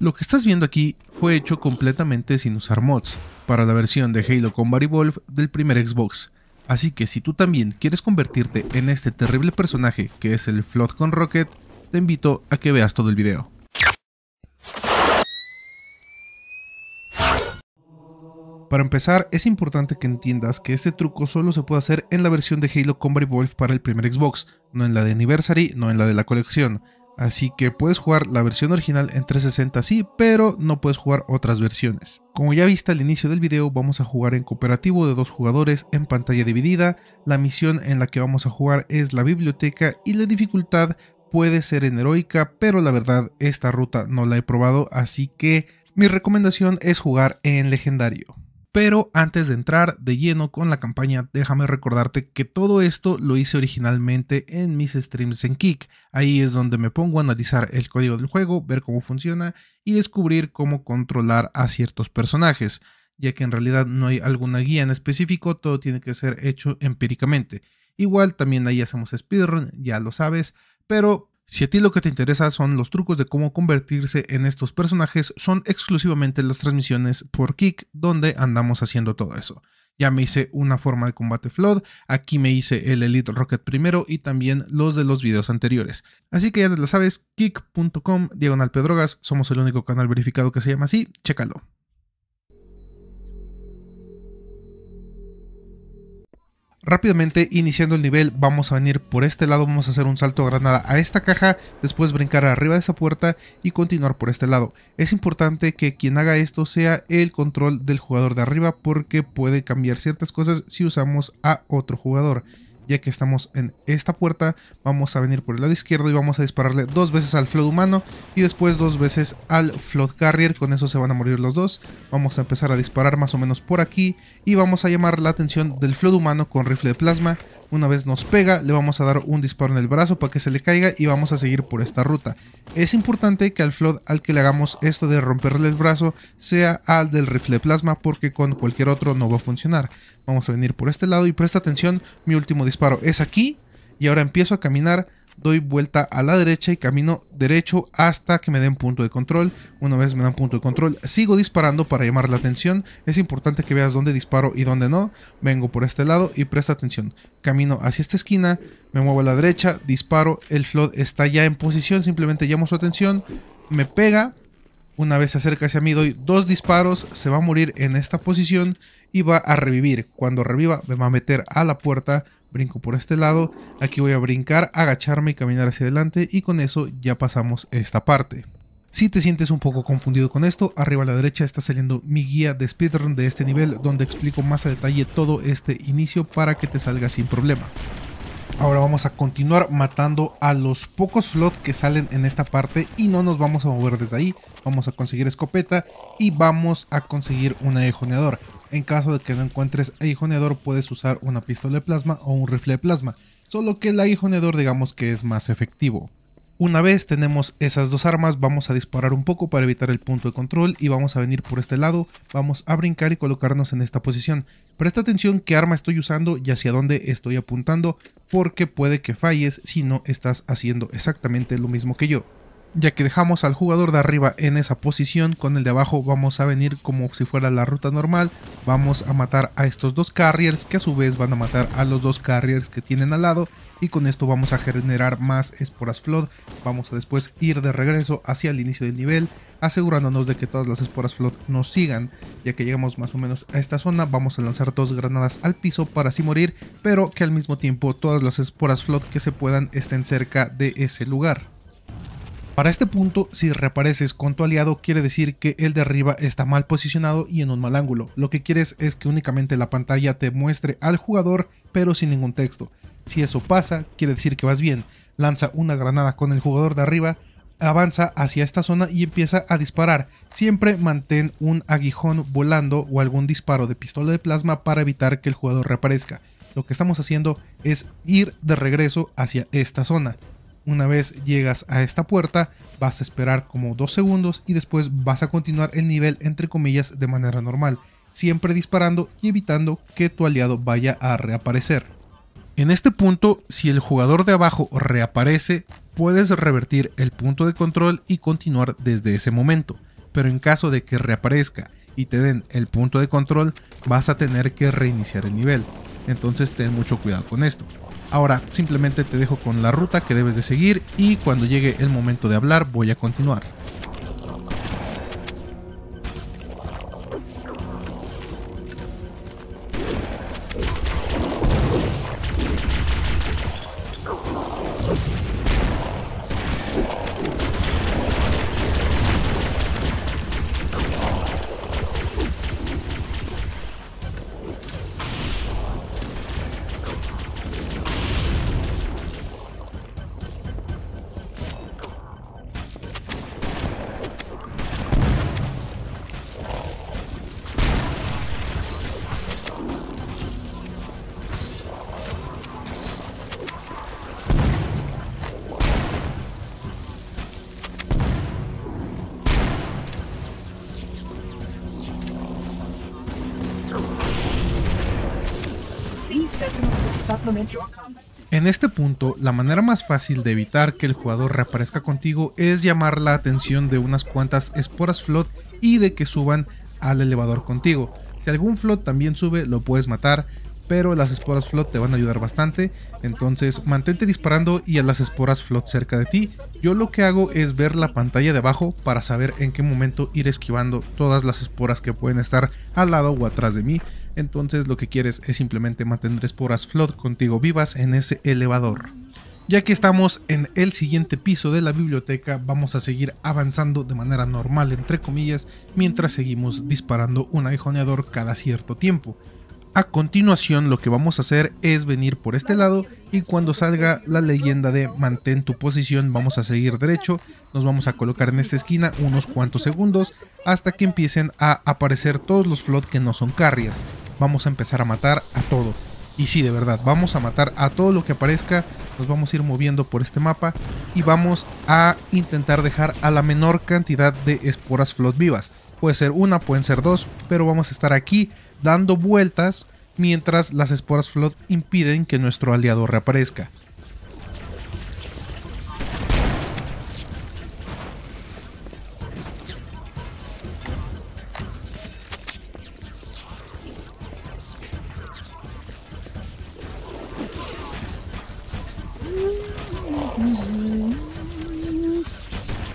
Lo que estás viendo aquí fue hecho completamente sin usar mods para la versión de Halo Combat Evolved del primer Xbox, así que si tú también quieres convertirte en este terrible personaje que es el Flood con Rocket, te invito a que veas todo el video. Para empezar, es importante que entiendas que este truco solo se puede hacer en la versión de Halo Combat Evolved para el primer Xbox, no en la de Anniversary, no en la de la colección, Así que puedes jugar la versión original en 360 sí, pero no puedes jugar otras versiones. Como ya viste al inicio del video, vamos a jugar en cooperativo de dos jugadores en pantalla dividida. La misión en la que vamos a jugar es la biblioteca y la dificultad puede ser en heroica, pero la verdad esta ruta no la he probado, así que mi recomendación es jugar en legendario. Pero antes de entrar de lleno con la campaña, déjame recordarte que todo esto lo hice originalmente en mis streams en Kick. Ahí es donde me pongo a analizar el código del juego, ver cómo funciona y descubrir cómo controlar a ciertos personajes, ya que en realidad no hay alguna guía en específico, todo tiene que ser hecho empíricamente. Igual también ahí hacemos speedrun, ya lo sabes, pero si a ti lo que te interesa son los trucos de cómo convertirse en estos personajes, son exclusivamente las transmisiones por Kick donde andamos haciendo todo eso. Ya me hice una forma de combate Flood, aquí me hice el Elite Rocket primero y también los de los videos anteriores. Así que ya te lo sabes, kick.com, diagonal pedrogas, somos el único canal verificado que se llama así, chécalo. Rápidamente iniciando el nivel vamos a venir por este lado, vamos a hacer un salto a granada a esta caja, después brincar arriba de esa puerta y continuar por este lado. Es importante que quien haga esto sea el control del jugador de arriba porque puede cambiar ciertas cosas si usamos a otro jugador ya que estamos en esta puerta, vamos a venir por el lado izquierdo y vamos a dispararle dos veces al Flood humano y después dos veces al Flood Carrier, con eso se van a morir los dos. Vamos a empezar a disparar más o menos por aquí y vamos a llamar la atención del Flood humano con rifle de plasma una vez nos pega, le vamos a dar un disparo en el brazo para que se le caiga y vamos a seguir por esta ruta. Es importante que al Flood al que le hagamos esto de romperle el brazo sea al del rifle plasma porque con cualquier otro no va a funcionar. Vamos a venir por este lado y presta atención, mi último disparo es aquí y ahora empiezo a caminar doy vuelta a la derecha y camino derecho hasta que me den punto de control. Una vez me dan punto de control, sigo disparando para llamar la atención. Es importante que veas dónde disparo y dónde no. Vengo por este lado y presta atención. Camino hacia esta esquina, me muevo a la derecha, disparo, el flood está ya en posición, simplemente llamo su atención, me pega. Una vez se acerca hacia mí doy dos disparos, se va a morir en esta posición y va a revivir. Cuando reviva me va a meter a la puerta brinco por este lado, aquí voy a brincar, agacharme y caminar hacia adelante y con eso ya pasamos esta parte. Si te sientes un poco confundido con esto, arriba a la derecha está saliendo mi guía de speedrun de este nivel donde explico más a detalle todo este inicio para que te salga sin problema. Ahora vamos a continuar matando a los pocos slots que salen en esta parte y no nos vamos a mover desde ahí. Vamos a conseguir escopeta y vamos a conseguir una ejoneadora. En caso de que no encuentres aguijoneador puedes usar una pistola de plasma o un rifle de plasma, solo que el aguijoneador digamos que es más efectivo. Una vez tenemos esas dos armas vamos a disparar un poco para evitar el punto de control y vamos a venir por este lado, vamos a brincar y colocarnos en esta posición. Presta atención qué arma estoy usando y hacia dónde estoy apuntando porque puede que falles si no estás haciendo exactamente lo mismo que yo ya que dejamos al jugador de arriba en esa posición, con el de abajo vamos a venir como si fuera la ruta normal, vamos a matar a estos dos carriers que a su vez van a matar a los dos carriers que tienen al lado y con esto vamos a generar más esporas flood, vamos a después ir de regreso hacia el inicio del nivel, asegurándonos de que todas las esporas flood nos sigan, ya que llegamos más o menos a esta zona, vamos a lanzar dos granadas al piso para así morir, pero que al mismo tiempo todas las esporas flood que se puedan estén cerca de ese lugar. Para este punto, si reapareces con tu aliado quiere decir que el de arriba está mal posicionado y en un mal ángulo. Lo que quieres es que únicamente la pantalla te muestre al jugador pero sin ningún texto. Si eso pasa, quiere decir que vas bien. Lanza una granada con el jugador de arriba, avanza hacia esta zona y empieza a disparar. Siempre mantén un aguijón volando o algún disparo de pistola de plasma para evitar que el jugador reaparezca. Lo que estamos haciendo es ir de regreso hacia esta zona. Una vez llegas a esta puerta, vas a esperar como 2 segundos y después vas a continuar el nivel entre comillas de manera normal, siempre disparando y evitando que tu aliado vaya a reaparecer. En este punto, si el jugador de abajo reaparece, puedes revertir el punto de control y continuar desde ese momento, pero en caso de que reaparezca y te den el punto de control, vas a tener que reiniciar el nivel, entonces ten mucho cuidado con esto. Ahora simplemente te dejo con la ruta que debes de seguir y cuando llegue el momento de hablar voy a continuar. En este punto, la manera más fácil de evitar que el jugador reaparezca contigo es llamar la atención de unas cuantas esporas flot y de que suban al elevador contigo. Si algún float también sube, lo puedes matar pero las esporas float te van a ayudar bastante. Entonces mantente disparando y a las esporas flot cerca de ti. Yo lo que hago es ver la pantalla de abajo para saber en qué momento ir esquivando todas las esporas que pueden estar al lado o atrás de mí. Entonces lo que quieres es simplemente mantener esporas flot contigo vivas en ese elevador. Ya que estamos en el siguiente piso de la biblioteca, vamos a seguir avanzando de manera normal, entre comillas, mientras seguimos disparando un aijoneador cada cierto tiempo. A continuación lo que vamos a hacer es venir por este lado y cuando salga la leyenda de mantén tu posición vamos a seguir derecho, nos vamos a colocar en esta esquina unos cuantos segundos hasta que empiecen a aparecer todos los flot que no son carriers, vamos a empezar a matar a todo. Y sí, de verdad, vamos a matar a todo lo que aparezca, nos vamos a ir moviendo por este mapa y vamos a intentar dejar a la menor cantidad de esporas flot vivas. Puede ser una, pueden ser dos, pero vamos a estar aquí dando vueltas mientras las esporas float impiden que nuestro aliado reaparezca.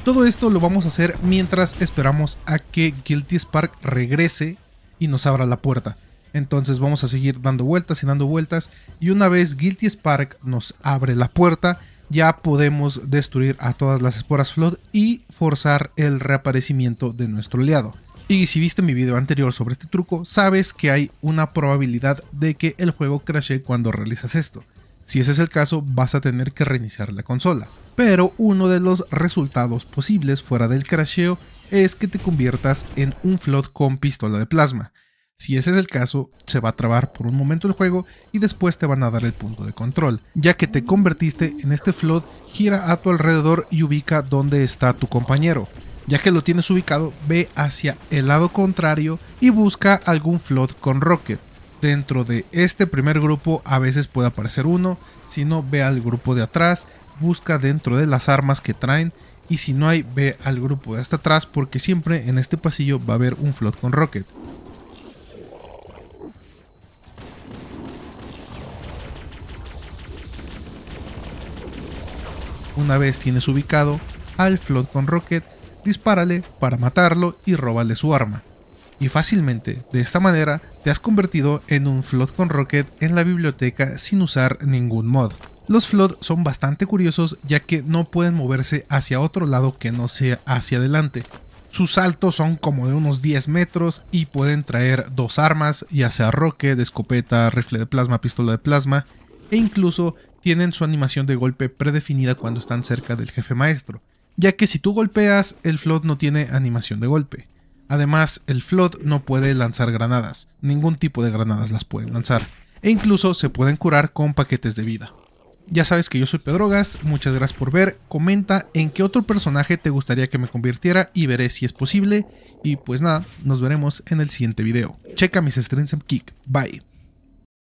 Todo esto lo vamos a hacer mientras esperamos a que Guilty Spark regrese y nos abra la puerta. Entonces vamos a seguir dando vueltas y dando vueltas. Y una vez Guilty Spark nos abre la puerta, ya podemos destruir a todas las esporas Flood y forzar el reaparecimiento de nuestro aliado. Y si viste mi video anterior sobre este truco, sabes que hay una probabilidad de que el juego crashe cuando realizas esto. Si ese es el caso, vas a tener que reiniciar la consola. Pero uno de los resultados posibles fuera del crasheo es que te conviertas en un flood con pistola de plasma. Si ese es el caso, se va a trabar por un momento el juego y después te van a dar el punto de control, ya que te convertiste en este flood, gira a tu alrededor y ubica dónde está tu compañero. Ya que lo tienes ubicado, ve hacia el lado contrario y busca algún flood con rocket. Dentro de este primer grupo a veces puede aparecer uno, si no ve al grupo de atrás, busca dentro de las armas que traen y si no hay, ve al grupo de hasta atrás porque siempre en este pasillo va a haber un flot con Rocket. Una vez tienes ubicado al flot con Rocket, dispárale para matarlo y róbale su arma. Y fácilmente, de esta manera, te has convertido en un flot con Rocket en la biblioteca sin usar ningún mod. Los Flood son bastante curiosos ya que no pueden moverse hacia otro lado que no sea hacia adelante. Sus saltos son como de unos 10 metros y pueden traer dos armas, ya sea roque, de escopeta, rifle de plasma, pistola de plasma, e incluso tienen su animación de golpe predefinida cuando están cerca del jefe maestro, ya que si tú golpeas, el Flood no tiene animación de golpe. Además, el Flood no puede lanzar granadas, ningún tipo de granadas las pueden lanzar, e incluso se pueden curar con paquetes de vida. Ya sabes que yo soy Pedrogas, muchas gracias por ver, comenta en qué otro personaje te gustaría que me convirtiera y veré si es posible. Y pues nada, nos veremos en el siguiente video. Checa mis streams en Kick, bye.